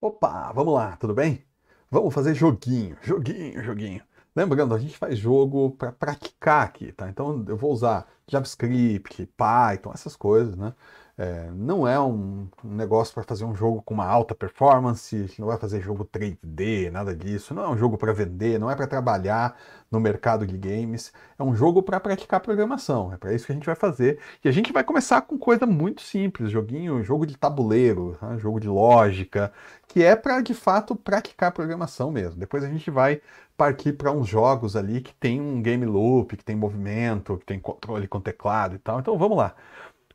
Opa, vamos lá, tudo bem? Vamos fazer joguinho, joguinho, joguinho. Lembrando, a gente faz jogo para praticar aqui, tá? Então eu vou usar JavaScript, Python, essas coisas, né? É, não é um, um negócio para fazer um jogo com uma alta performance, não vai fazer jogo 3D, nada disso. Não é um jogo para vender, não é para trabalhar no mercado de games. É um jogo para praticar programação. É para isso que a gente vai fazer. E a gente vai começar com coisa muito simples, joguinho, jogo de tabuleiro, né, jogo de lógica, que é para de fato praticar programação mesmo. Depois a gente vai partir para uns jogos ali que tem um game loop, que tem movimento, que tem controle com teclado e tal. Então vamos lá.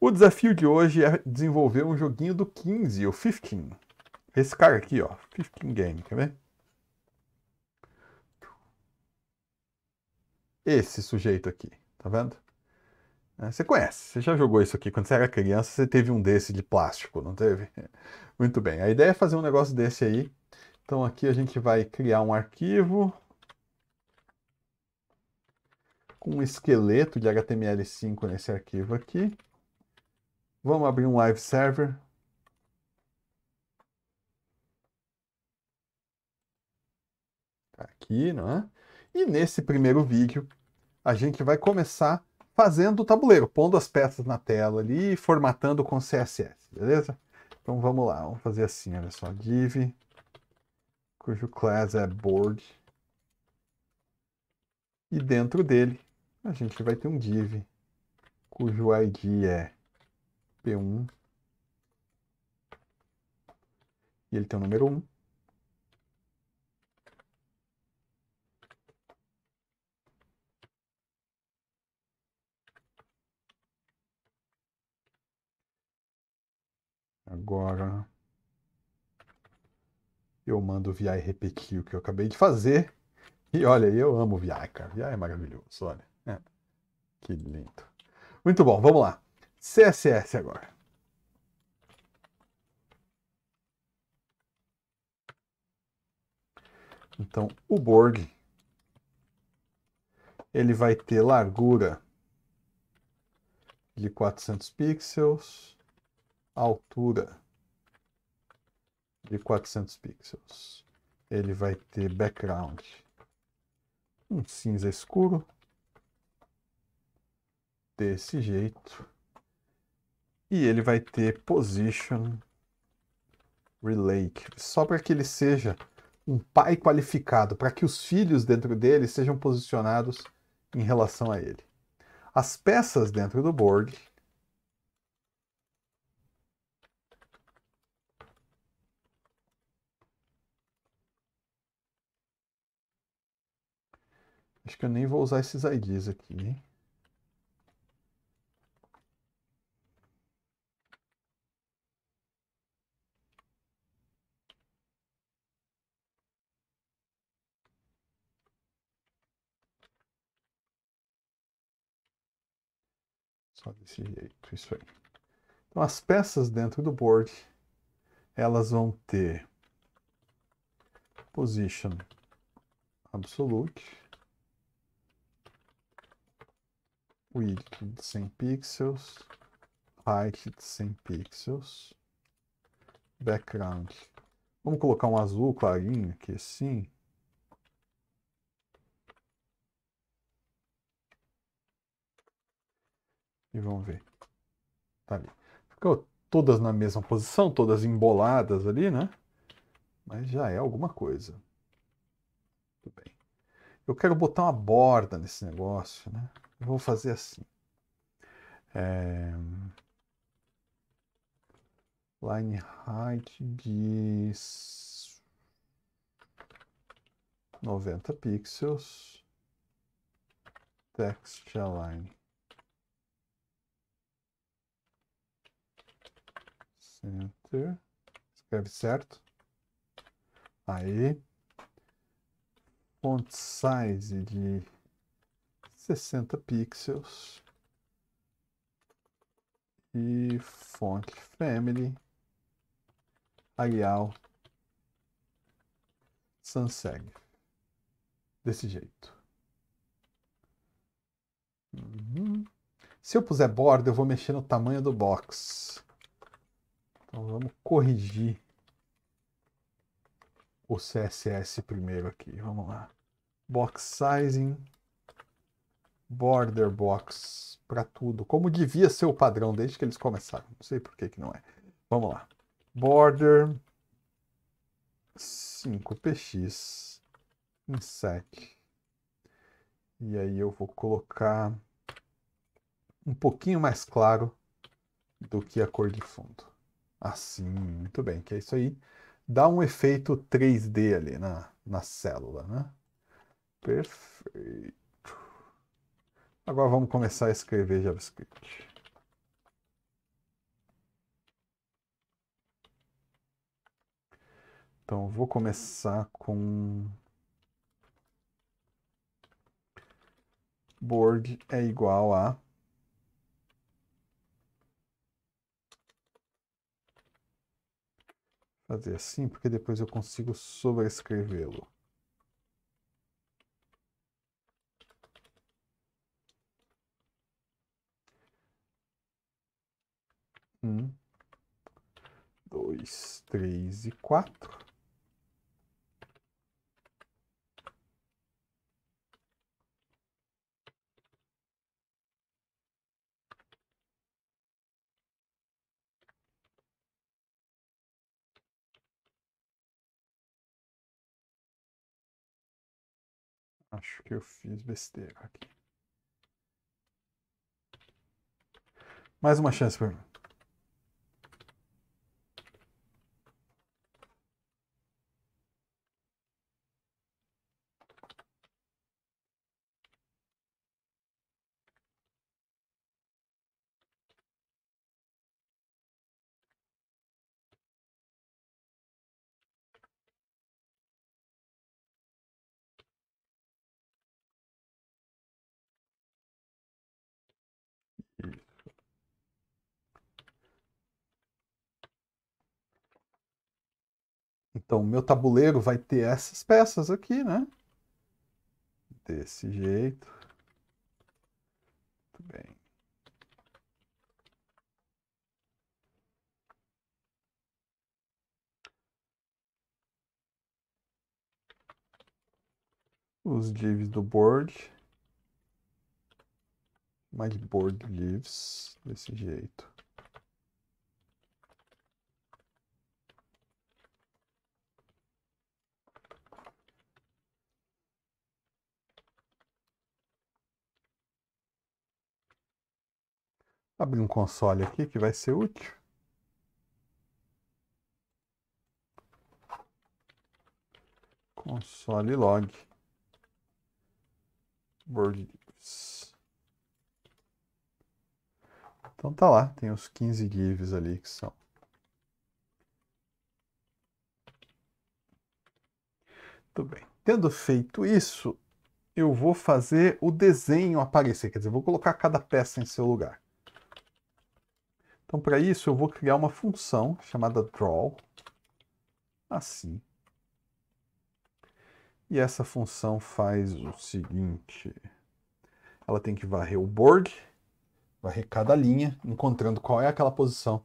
O desafio de hoje é desenvolver um joguinho do 15, o 15. Esse cara aqui, ó, 15 Game, quer ver? Esse sujeito aqui, tá vendo? É, você conhece, você já jogou isso aqui. Quando você era criança, você teve um desse de plástico, não teve? Muito bem, a ideia é fazer um negócio desse aí. Então aqui a gente vai criar um arquivo com um esqueleto de HTML5 nesse arquivo aqui. Vamos abrir um live server. Tá aqui, não é? E nesse primeiro vídeo, a gente vai começar fazendo o tabuleiro, pondo as peças na tela ali e formatando com CSS, beleza? Então vamos lá, vamos fazer assim, olha só, div, cujo class é board, e dentro dele a gente vai ter um div, cujo id é P1. E ele tem o número 1. Agora eu mando repetir o que eu acabei de fazer. E olha, eu amo VI, cara. VI é maravilhoso, olha. É. Que lindo. Muito bom, vamos lá. CSS agora. Então, o Borg ele vai ter largura de 400 pixels, altura de 400 pixels. Ele vai ter background um cinza escuro desse jeito. E ele vai ter position relate, só para que ele seja um pai qualificado, para que os filhos dentro dele sejam posicionados em relação a ele. As peças dentro do board Acho que eu nem vou usar esses IDs aqui. Só desse jeito, isso aí. Então, as peças dentro do board, elas vão ter position absolute, width de 100 pixels, height de 100 pixels, background. Vamos colocar um azul clarinho aqui assim, E vamos ver. Tá ali. Ficou todas na mesma posição, todas emboladas ali, né? Mas já é alguma coisa. tudo bem. Eu quero botar uma borda nesse negócio, né? Eu vou fazer assim. É... Line height de 90 pixels. Text align Center. Escreve certo. Aí. Font size de 60 pixels. E font family. Arial. Sunseg. Desse jeito. Uhum. Se eu puser borda, eu vou mexer no tamanho do box. Então vamos corrigir o CSS primeiro aqui. Vamos lá. Box sizing, border box para tudo, como devia ser o padrão desde que eles começaram. Não sei por que que não é. Vamos lá. Border 5px inset. E aí eu vou colocar um pouquinho mais claro do que a cor de fundo. Assim, muito bem, que é isso aí. Dá um efeito 3D ali na, na célula, né? Perfeito. Agora vamos começar a escrever JavaScript. Então, vou começar com board é igual a fazer assim, porque depois eu consigo sobrescrevê-lo. Um, dois, três e quatro. Acho que eu fiz besteira aqui. Mais uma chance para mim. Então, meu tabuleiro vai ter essas peças aqui, né? Desse jeito. Muito bem. Os divs do board. Mais board divs, desse jeito. abrir um console aqui que vai ser útil. Console log. Board Então tá lá, tem os 15 divs ali que são. Muito bem. Tendo feito isso, eu vou fazer o desenho aparecer, quer dizer, vou colocar cada peça em seu lugar. Então, para isso, eu vou criar uma função chamada draw, assim. E essa função faz o seguinte: ela tem que varrer o board, varrer cada linha, encontrando qual é aquela posição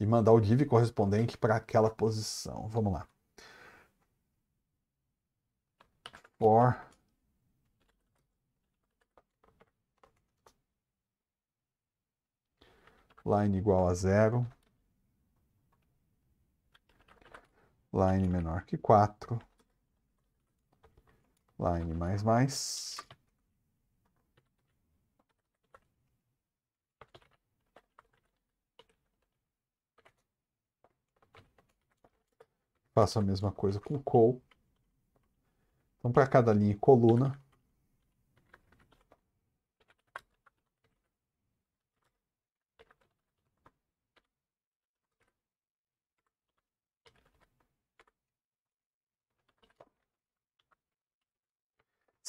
e mandar o div correspondente para aquela posição. Vamos lá. For line igual a zero, line menor que quatro, line mais mais, Faço a mesma coisa com col. Então, para cada linha e coluna,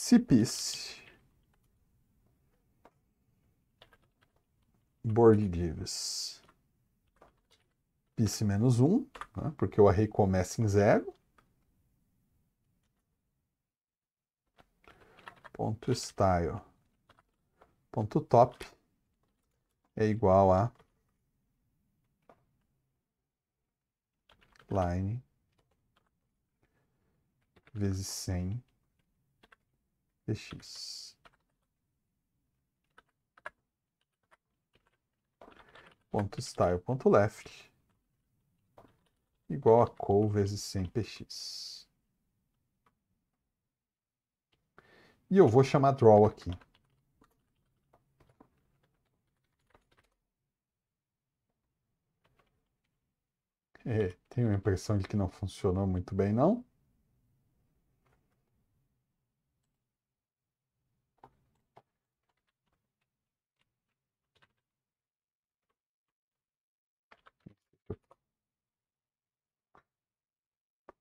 Cipis. Board gives Pice menos um, né, porque o array começa em zero. Ponto style. Ponto top é igual a line vezes 100 px Ponto style ponto left igual a col vezes 100px. E eu vou chamar draw aqui. É, tenho a impressão de que não funcionou muito bem, não.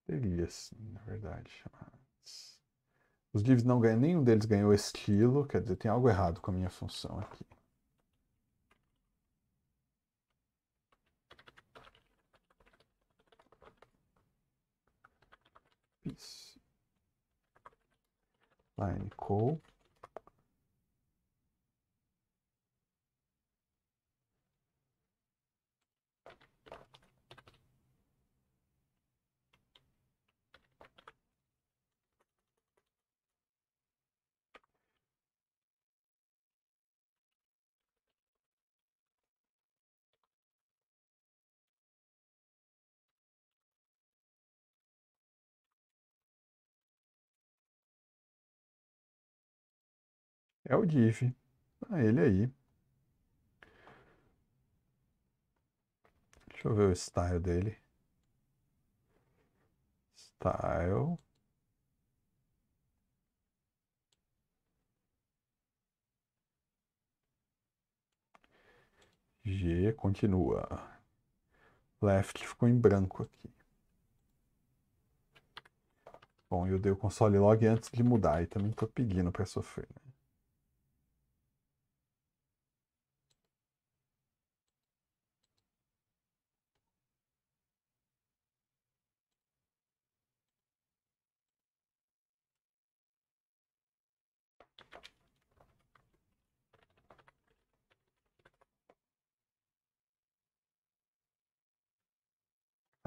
Teria sim, na verdade. Mas... Os divs não ganham, nenhum deles ganhou estilo, quer dizer, tem algo errado com a minha função aqui. Peace. Line call. é o div. Ah, ele aí. Deixa eu ver o style dele. Style. G continua. Left ficou em branco aqui. Bom, eu dei o console log antes de mudar e também estou pedindo para sofrer. Né?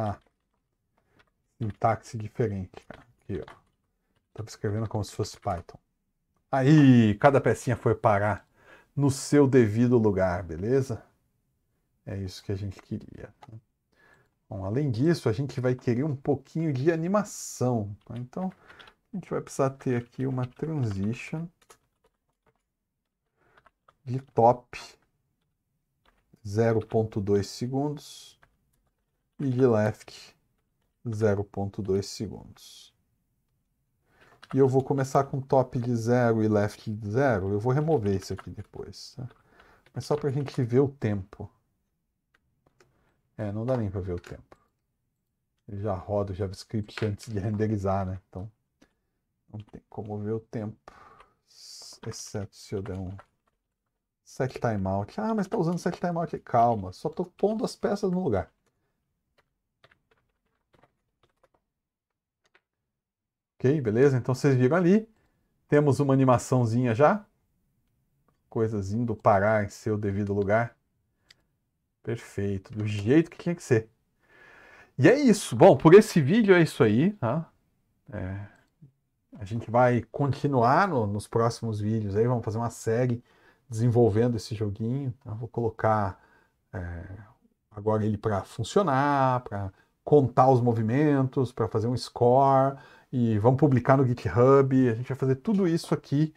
Ah, sintaxe diferente. Aqui, ó. Estava escrevendo como se fosse Python. Aí, cada pecinha foi parar no seu devido lugar, beleza? É isso que a gente queria. Né? Bom, além disso, a gente vai querer um pouquinho de animação. Tá? Então, a gente vai precisar ter aqui uma transition de top 0.2 segundos e de left 0.2 segundos. E eu vou começar com top de 0 e left de 0. Eu vou remover isso aqui depois. Tá? Mas só para a gente ver o tempo. É, não dá nem para ver o tempo. já roda o JavaScript antes de renderizar, né? Então, não tem como ver o tempo. Exceto se eu der um set timeout. Ah, mas está usando set timeout. Calma, só estou pondo as peças no lugar. Ok, beleza? Então vocês viram ali. Temos uma animaçãozinha já. Coisas indo parar em seu devido lugar. Perfeito, do jeito que tinha que ser. E é isso. Bom, por esse vídeo é isso aí, tá? É, a gente vai continuar no, nos próximos vídeos aí, vamos fazer uma série desenvolvendo esse joguinho. Tá? Vou colocar é, agora ele para funcionar, para contar os movimentos, para fazer um score e vamos publicar no GitHub. A gente vai fazer tudo isso aqui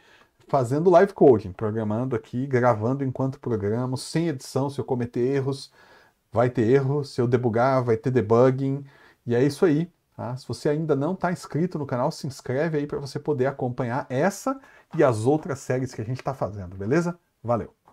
fazendo live coding, programando aqui, gravando enquanto programa, sem edição. Se eu cometer erros, vai ter erro. Se eu debugar, vai ter debugging. E é isso aí. Tá? Se você ainda não está inscrito no canal, se inscreve aí para você poder acompanhar essa e as outras séries que a gente está fazendo, beleza? Valeu!